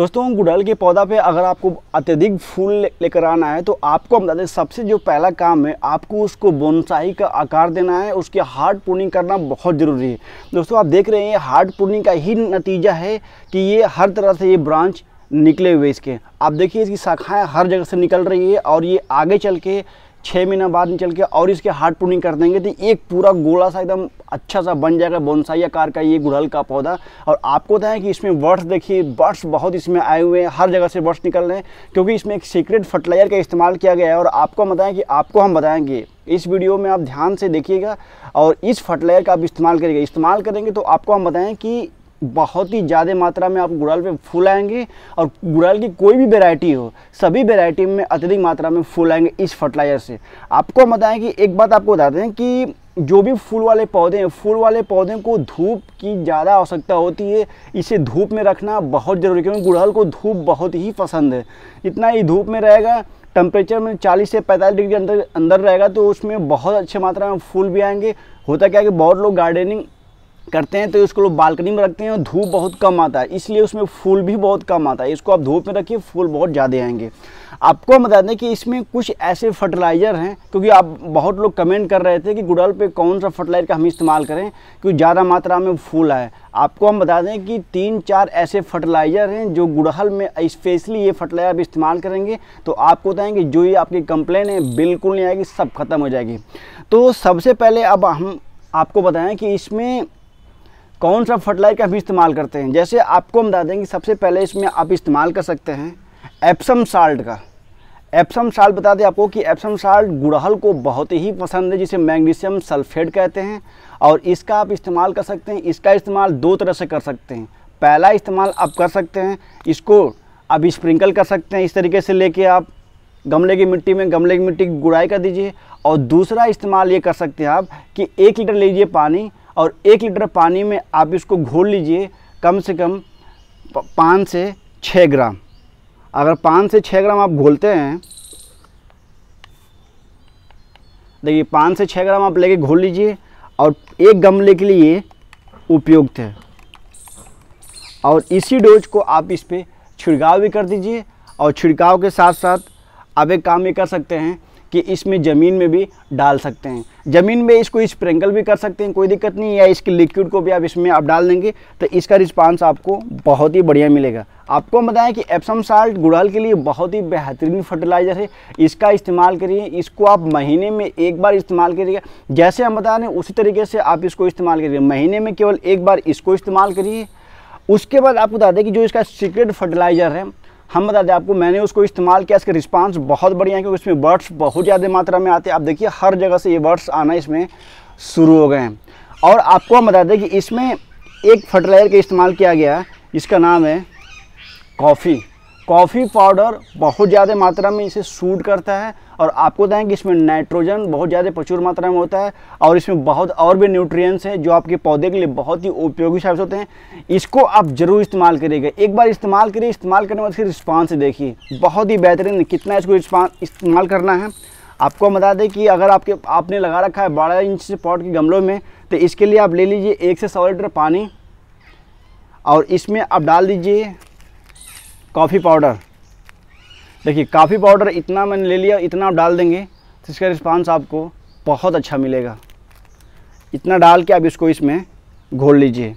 दोस्तों गुड़हल के पौधा पे अगर आपको अत्यधिक फूल लेकर आना है तो आपको हम बता दें सबसे जो पहला काम है आपको उसको बोनसाई का आकार देना है उसकी हार्ड पुर्निंग करना बहुत ज़रूरी है दोस्तों आप देख रहे हैं हार्ड पुर्निंग का ही नतीजा है कि ये हर तरह से ये ब्रांच निकले हुए इसके आप देखिए इसकी शाखाएँ हर जगह से निकल रही है और ये आगे चल के छः महीना बाद निकल के और इसके हार्ड प्रूनिंग कर देंगे तो एक पूरा गोला सा एकदम अच्छा सा बन जाएगा बोनसाई आकार का ये गुड़हल का पौधा और आपको पता तो कि इसमें बर्ड्स देखिए बर्ड्स बहुत इसमें आए हुए हैं हर जगह से बर्ड्स निकल रहे हैं क्योंकि इसमें एक सीक्रेट फर्टिलाइजर का इस्तेमाल किया गया है और आपको बताएँ कि आपको हम बताएँगे इस वीडियो में आप ध्यान से देखिएगा और इस फर्टिलाइजर का आप इस्तेमाल करिएगा इस्तेमाल करेंगे तो आपको हम बताएँ कि बहुत ही ज़्यादा मात्रा में आप गुड़ाल पे फूल आएंगे और गुड़ाल की कोई भी वेराइटी हो सभी वेराइटी में अत्यधिक मात्रा में फूल आएंगे इस फर्टिलाइजर से आपको हम बताएं कि एक बात आपको बता दें कि जो भी फूल वाले पौधे हैं फूल वाले पौधे को धूप की ज़्यादा आवश्यकता होती है इसे धूप में रखना बहुत ज़रूरी क्योंकि गुड़हल को धूप बहुत ही पसंद है इतना ही धूप में रहेगा टेम्परेचर में 40 से 45 डिग्री अंदर अंदर रहेगा तो उसमें बहुत अच्छे मात्रा में फूल भी आएंगे होता क्या है कि बहुत लोग गार्डनिंग करते हैं तो इसको लोग बालकनी में रखते हैं और धूप बहुत कम आता है इसलिए उसमें फूल भी बहुत कम आता है इसको आप धूप में रखिए फूल बहुत ज़्यादा आएंगे आपको हम बता दें कि इसमें कुछ ऐसे फर्टिलाइज़र हैं क्योंकि आप बहुत लोग कमेंट कर रहे थे कि गुड़हल पे कौन सा फर्टिलाइज़र का हम इस्तेमाल करें क्योंकि ज़्यादा मात्रा में फूल आए आपको हम बता दें कि तीन चार ऐसे फर्टिलाइज़र हैं जो गुड़हल में स्पेशली ये फर्टिलाइज़र आप इस्तेमाल करेंगे तो आपको बताएंगे जो ये आपकी कंप्लेन है बिल्कुल नहीं आएगी सब खत्म हो जाएगी तो सबसे पहले अब हम आपको बताएं कि इसमें कौन सा फर्टिलाइजर का भी इस्तेमाल करते हैं जैसे आपको हम बता देंगे सबसे पहले इसमें आप इस्तेमाल कर सकते हैं एप्सम साल्ट का एप्सम साल्ट बता दें आपको कि एप्सम साल्ट गुड़हल को बहुत ही पसंद है जिसे मैग्नीशियम सल्फेट कहते हैं और इसका आप इस्तेमाल कर सकते हैं इसका इस्तेमाल दो तरह से कर सकते हैं पहला इस्तेमाल आप कर सकते हैं इसको आप स्प्रिंकल कर सकते हैं इस तरीके से लेके आप गमले की मिट्टी में गमले की मिट्टी की गुड़ाई कर दीजिए और दूसरा इस्तेमाल ये कर सकते हैं आप कि एक लीटर लीजिए पानी और एक लीटर पानी में आप इसको घोल लीजिए कम से कम पाँच से छः ग्राम अगर पाँच से छः ग्राम आप घोलते हैं देखिए पाँच से छः ग्राम आप लेके घोल लीजिए और एक गमले के लिए उपयुक्त है और इसी डोज को आप इस पर छिड़काव भी कर दीजिए और छिड़काव के साथ साथ आप एक काम ये कर सकते हैं कि इसमें ज़मीन में भी डाल सकते हैं ज़मीन में इसको स्प्रिंकल भी कर सकते हैं कोई दिक्कत नहीं या इसके लिक्विड को भी आप इसमें आप डाल देंगे तो इसका रिस्पांस आपको बहुत ही बढ़िया मिलेगा आपको हम बताएं कि एप्सम साल्ट गुड़ाल के लिए बहुत ही बेहतरीन फर्टिलाइज़र है इसका इस्तेमाल करिए इसको आप महीने में एक बार इस्तेमाल करिएगा जैसे हम बता रहे हैं उसी तरीके से आप इसको इस्तेमाल करिए महीने में केवल एक बार इसको इस्तेमाल करिए उसके बाद आपको बता दें कि जो इसका सीक्रेट फर्टिलाइज़र है हम बता दें आपको मैंने उसको इस्तेमाल किया इसका रिस्पांस बहुत बढ़िया है क्योंकि इसमें वर्ड्स बहुत ज़्यादा मात्रा में आते हैं आप देखिए हर जगह से ये वर्ड्स आना इसमें शुरू हो गए हैं और आपको हम बता दें कि इसमें एक फर्टिलाइज़र का इस्तेमाल किया गया जिसका नाम है कॉफ़ी कॉफ़ी पाउडर बहुत ज़्यादा मात्रा में इसे सूट करता है और आपको बताएं कि इसमें नाइट्रोजन बहुत ज़्यादा प्रचुर मात्रा में होता है और इसमें बहुत और भी न्यूट्रिएंट्स हैं जो आपके पौधे के लिए बहुत ही उपयोगी साबित होते हैं इसको आप ज़रूर इस्तेमाल करिएगा एक बार इस्तेमाल करिए इस्तेमाल करने के बाद फिर रिस्पॉन्स देखिए बहुत ही बेहतरीन कितना इसको इस्तेमाल करना है आपको बता दें कि अगर आपके आपने लगा रखा है बारह इंच से पॉट के गमलों में तो इसके लिए आप ले लीजिए एक से सौ लीटर पानी और इसमें आप डाल दीजिए कॉफ़ी पाउडर देखिए काफ़ी पाउडर इतना मैंने ले लिया इतना आप डाल देंगे तो इसका रिस्पांस आपको बहुत अच्छा मिलेगा इतना डाल के आप इसको इसमें घोल लीजिए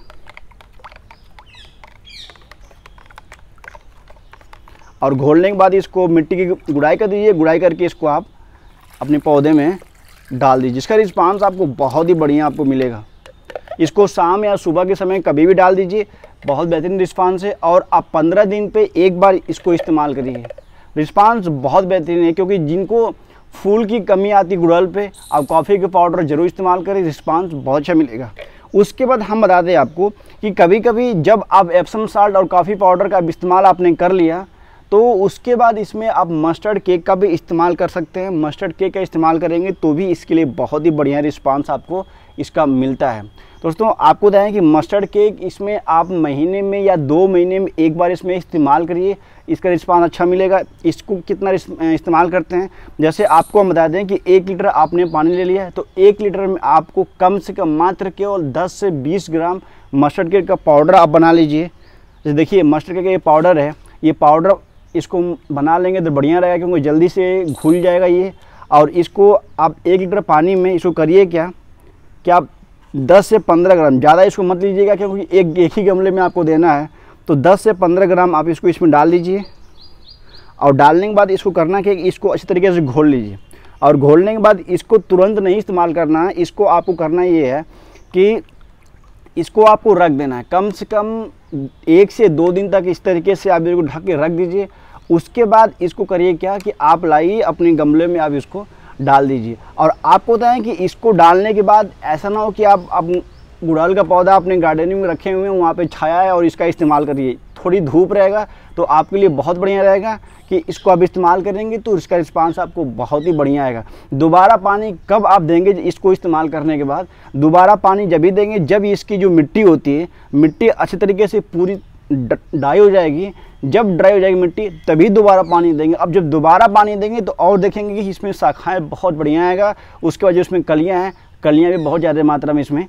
और घोलने के बाद इसको मिट्टी की गुड़ाई कर दीजिए गुड़ाई करके इसको आप अपने पौधे में डाल दीजिए जिसका रिस्पांस आपको बहुत ही बढ़िया आपको मिलेगा इसको शाम या सुबह के समय कभी भी डाल दीजिए बहुत बेहतरीन रिस्पांस है और आप पंद्रह दिन पे एक बार इसको इस्तेमाल करिए रिस्पांस बहुत बेहतरीन है क्योंकि जिनको फूल की कमी आती गुड़ल पे आप कॉफ़ी के पाउडर ज़रूर इस्तेमाल करें रिस्पांस बहुत अच्छा मिलेगा उसके बाद हम बता दें आपको कि कभी कभी जब आप एप्सम साल्ट और कॉफ़ी पाउडर का इस्तेमाल आपने कर लिया तो उसके बाद इसमें आप मस्टर्ड केक का भी इस्तेमाल कर सकते हैं मस्टर्ड केक का इस्तेमाल करेंगे तो भी इसके लिए बहुत ही बढ़िया रिस्पांस आपको इसका मिलता है तो दोस्तों आपको बताएं कि मस्टर्ड केक इसमें आप महीने में या दो महीने में एक बार इसमें इस्तेमाल करिए इसका रिस्पॉन्स अच्छा मिलेगा इसको कितना इस्तेमाल करते हैं जैसे आपको हम बता दें कि एक लीटर आपने पानी ले लिया है तो एक लीटर में आपको कम से कम मात्र केवल दस से बीस ग्राम मस्टर्ड केक का पाउडर आप बना लीजिए जैसे देखिए मस्टर्ड केक का ये पाउडर है ये पाउडर इसको बना लेंगे तो बढ़िया रहेगा क्योंकि जल्दी से घुल जाएगा ये और इसको आप एक लीटर पानी में इसको करिए क्या कि आप 10 से 15 ग्राम ज़्यादा इसको मत लीजिएगा क्योंकि एक एक ही गमले में आपको देना है तो 10 से 15 ग्राम आप इसको इसमें डाल दीजिए और डालने के बाद इसको करना कि इसको अच्छी तरीके से घोल लीजिए और घोलने के बाद इसको तुरंत नहीं इस्तेमाल करना है इसको आपको करना ये है कि इसको आपको रख देना है कम से कम एक से दो दिन तक इस तरीके से आप इसको ढक के रख दीजिए उसके बाद इसको करिए क्या कि आप लाइए अपने गमले में आप इसको डाल दीजिए और आपको बताएं कि इसको डालने के बाद ऐसा ना हो कि आप अब गुड़हल का पौधा अपने गार्डनिंग में रखे हुए हैं वहाँ पे छाया है और इसका इस्तेमाल करिए थोड़ी धूप रहेगा तो आपके लिए बहुत बढ़िया रहेगा कि इसको आप इस्तेमाल करेंगे तो इसका रिस्पांस आपको बहुत ही बढ़िया आएगा दोबारा पानी कब आप देंगे इसको इस्तेमाल करने के बाद दोबारा पानी जब ही देंगे जब इसकी जो मिट्टी होती है मिट्टी अच्छे तरीके से पूरी ड्राई हो जाएगी जब ड्राई हो जाएगी मिट्टी तभी दोबारा पानी देंगे अब जब दोबारा पानी देंगे तो और देखेंगे कि इसमें शाखाएँ बहुत बढ़िया आएगा उसके बाद जो इसमें कलियाँ हैं कलियाँ भी बहुत ज़्यादा मात्रा में इसमें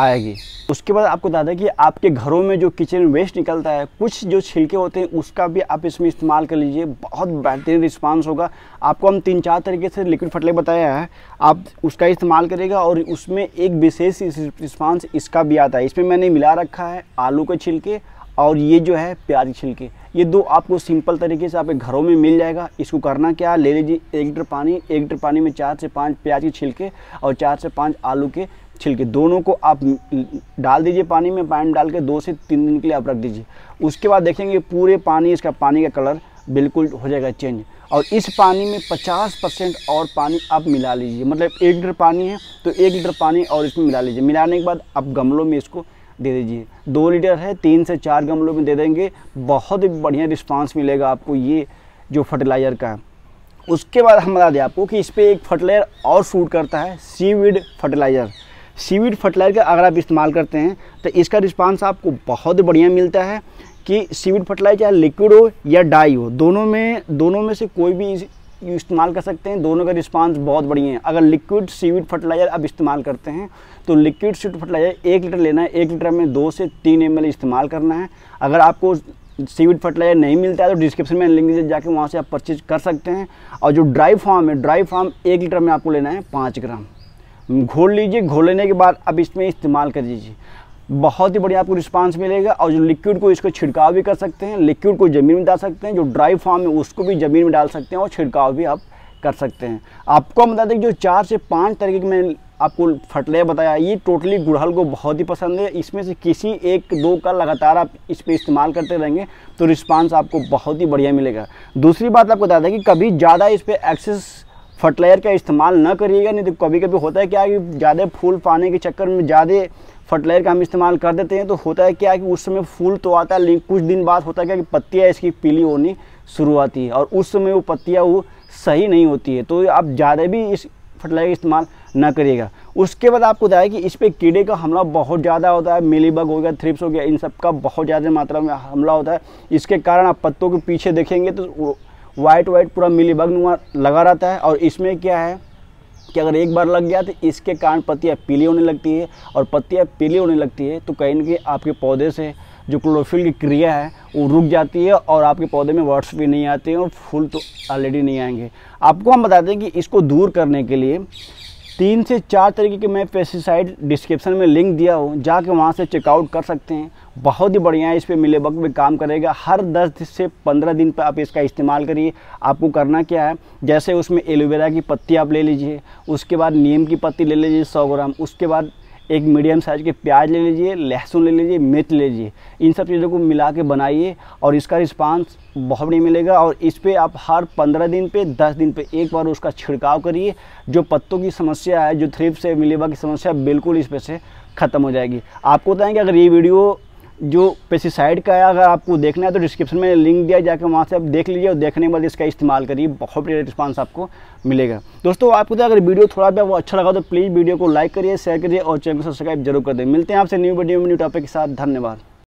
आएगी उसके बाद आपको बता दें कि आपके घरों में जो किचन वेस्ट निकलता है कुछ जो छिलके होते हैं उसका भी आप इसमें इस्तेमाल कर लीजिए बहुत बेहतरीन रिस्पांस होगा आपको हम तीन चार तरीके से लिक्विड फटले बताया है आप उसका इस्तेमाल करेगा और उसमें एक विशेष रिस्पांस इसका भी आता है इसमें मैंने मिला रखा है आलू के छिलके और ये जो है प्याज के छिलके ये दो आपको सिंपल तरीके से आपके घरों में मिल जाएगा इसको करना क्या ले लीजिए एक लीटर पानी एक लीटर पानी में चार से पाँच प्याज के छिलके और चार से पाँच आलू के छिलके दोनों को आप डाल दीजिए पानी में पानी डाल के दो से तीन दिन के लिए आप रख दीजिए उसके बाद देखेंगे पूरे पानी इसका पानी का कलर बिल्कुल हो जाएगा चेंज और इस पानी में 50 परसेंट और पानी आप मिला लीजिए मतलब एक लीटर पानी है तो एक लीटर पानी और इसमें मिला लीजिए मिलाने के बाद आप गमलों में इसको दे दीजिए दो लीटर है तीन से चार गमलों में दे देंगे बहुत ही बढ़िया रिस्पांस मिलेगा आपको ये जो फर्टिलाइज़र का है उसके बाद हम बता दें आपको कि इस पर एक फर्टिलाइज़र और सूट करता है सीविड फर्टिलाइज़र सीविड फर्टिलाइज़र का अगर आप इस्तेमाल करते हैं तो इसका रिस्पांस आपको बहुत बढ़िया मिलता है कि सीविड फर्टिलाइज़र चाहे लिक्विड हो या डाई हो दोनों में दोनों में से कोई भी यू इस्तेमाल कर सकते हैं दोनों का रिस्पांस बहुत बढ़िया है अगर लिक्विड सीविड फर्टिलाइज़र अब इस्तेमाल करते हैं तो लिक्विड सीविड फर्टिलाइज़र एक लीटर लेना है एक लीटर में दो से तीन एम इस्तेमाल करना है अगर आपको सीविड फर्टिलाइजर नहीं मिलता है तो डिस्क्रिप्शन में लिंक दीजिए जाके वहाँ से आप परचेज कर सकते हैं और जो ड्राई फार्म है ड्राई फार्म एक लीटर में आपको लेना है पाँच ग्राम घोल लीजिए घोलने लेने के बाद अब इसमें इस्तेमाल कर दीजिए बहुत ही बढ़िया आपको रिस्पांस मिलेगा और जो लिक्विड को इसको छिड़काव भी कर सकते हैं लिक्विड को ज़मीन में डाल सकते हैं जो ड्राई फार्म है उसको भी ज़मीन में डाल सकते हैं और छिड़काव भी आप कर सकते हैं आपको हम बता दें कि जो चार से पाँच तरीके के मैंने आपको फटले बताया ये टोटली गुड़हल को बहुत ही पसंद है इसमें से किसी एक दो का लगातार आप इस पर इस्तेमाल करते रहेंगे तो रिस्पांस आपको बहुत ही बढ़िया मिलेगा दूसरी बात आपको बता दें कि कभी ज़्यादा इस पर एक्सेस फर्टिलाइज़र का इस्तेमाल ना करिएगा नहीं तो कभी कभी होता है क्या कि ज़्यादा फूल पाने के चक्कर में ज़्यादा फर्टिलाइज़र का हम इस्तेमाल कर देते हैं तो होता है क्या कि उस समय फूल तो आता है लेकिन कुछ दिन बाद होता है क्या कि पत्तियाँ इसकी पीली होनी शुरू आती है और उस समय वो पत्तियाँ वो सही नहीं होती है तो आप ज़्यादा भी इस फर्टिलाइज़र का इस्तेमाल ना करिएगा उसके बाद आपको बताया कि इस पर कीड़े का हमला बहुत ज़्यादा होता है मिलीबग हो गया थ्रिप्स हो गया इन सब का बहुत ज़्यादा मात्रा में हमला होता है इसके कारण आप पत्तों के पीछे देखेंगे तो वाइट वाइट पूरा मिलीबग नुमा लगा रहता है और इसमें क्या है कि अगर एक बार लग गया तो इसके कारण पत्तियाँ पीली होने लगती है और पत्तियाँ पीली होने लगती है तो कहीं ना कहीं आपके पौधे से जो क्लोरोफिल की क्रिया है वो रुक जाती है और आपके पौधे में वर्ड्स भी नहीं आते हैं और फूल तो ऑलरेडी नहीं आएंगे आपको हम बताते हैं कि इसको दूर करने के लिए तीन से चार तरीके के मैं पेस्टिसाइड डिस्क्रिप्शन में लिंक दिया हूँ जाके वहाँ से चेकआउट कर सकते हैं बहुत ही बढ़िया है इस पर मिले वक्त भी काम करेगा हर 10 से 15 दिन पर आप इसका इस्तेमाल करिए आपको करना क्या है जैसे उसमें एलोवेरा की पत्ती आप ले लीजिए उसके बाद नीम की पत्ती ले लीजिए सौ ग्राम उसके बाद एक मीडियम साइज़ के प्याज ले लीजिए लहसुन ले लीजिए मिर्च ले लीजिए इन सब चीज़ों को मिला के बनाइए और इसका रिस्पांस बहुत नहीं मिलेगा और इस पर आप हर पंद्रह दिन पे दस दिन पे एक बार उसका छिड़काव करिए जो पत्तों की समस्या है जो थ्रिप से मिलेबा की समस्या बिल्कुल इस पर से ख़त्म हो जाएगी आपको बताएँ कि अगर ये वीडियो जो पेस्टिसाइड का है अगर आपको देखना है तो डिस्क्रिप्शन में लिंक दिया जाकर वहाँ से आप देख लीजिए और देखने के बाद इसका इस्तेमाल करिए बहुत बढ़िया रिस्पांस आपको मिलेगा दोस्तों आपको तो अगर वीडियो थोड़ा भी वो अच्छा लगा तो प्लीज़ वीडियो को लाइक करिए शेयर करिए और चैनल को सब्सक्राइब जरूर कर दें मिलते हैं आपसे न्यू वीडियो में न्यू टॉपिक के साथ धन्यवाद